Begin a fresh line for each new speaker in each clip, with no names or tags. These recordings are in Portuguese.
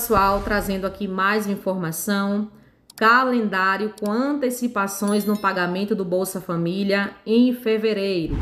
pessoal, trazendo aqui mais informação. Calendário com antecipações no pagamento do Bolsa Família em fevereiro.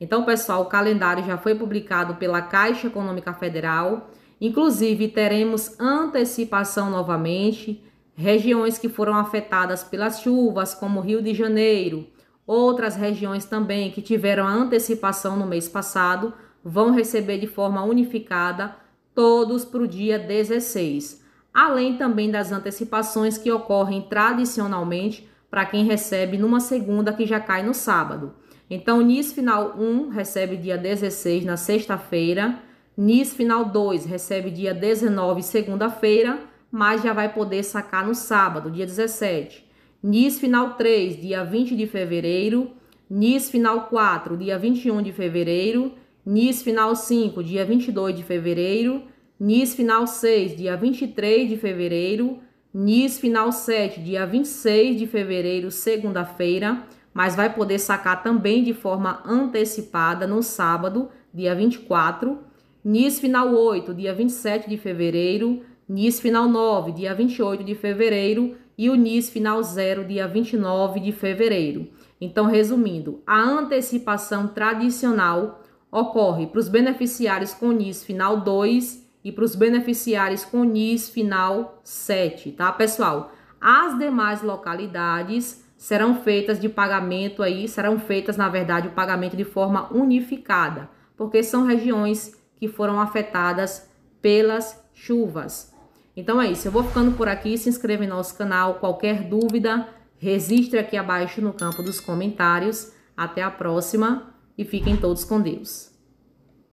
Então, pessoal, o calendário já foi publicado pela Caixa Econômica Federal. Inclusive, teremos antecipação novamente. Regiões que foram afetadas pelas chuvas, como Rio de Janeiro, outras regiões também que tiveram antecipação no mês passado, vão receber de forma unificada todos para o dia 16, além também das antecipações que ocorrem tradicionalmente para quem recebe numa segunda que já cai no sábado. Então, NIS final 1 recebe dia 16 na sexta-feira, NIS final 2 recebe dia 19 segunda-feira, mas já vai poder sacar no sábado, dia 17. NIS final 3, dia 20 de fevereiro, NIS final 4, dia 21 de fevereiro, NIS final 5, dia 22 de fevereiro NIS final 6, dia 23 de fevereiro, NIS final 7, dia 26 de fevereiro, segunda-feira, mas vai poder sacar também de forma antecipada no sábado, dia 24, NIS final 8, dia 27 de fevereiro, NIS final 9, dia 28 de fevereiro e o NIS final 0, dia 29 de fevereiro. Então, resumindo, a antecipação tradicional ocorre para os beneficiários com NIS final 2 e para os beneficiários com NIS final 7, tá, pessoal? As demais localidades serão feitas de pagamento aí, serão feitas, na verdade, o pagamento de forma unificada, porque são regiões que foram afetadas pelas chuvas. Então é isso, eu vou ficando por aqui, se inscreva em nosso canal, qualquer dúvida, registre aqui abaixo no campo dos comentários. Até a próxima e fiquem todos com Deus.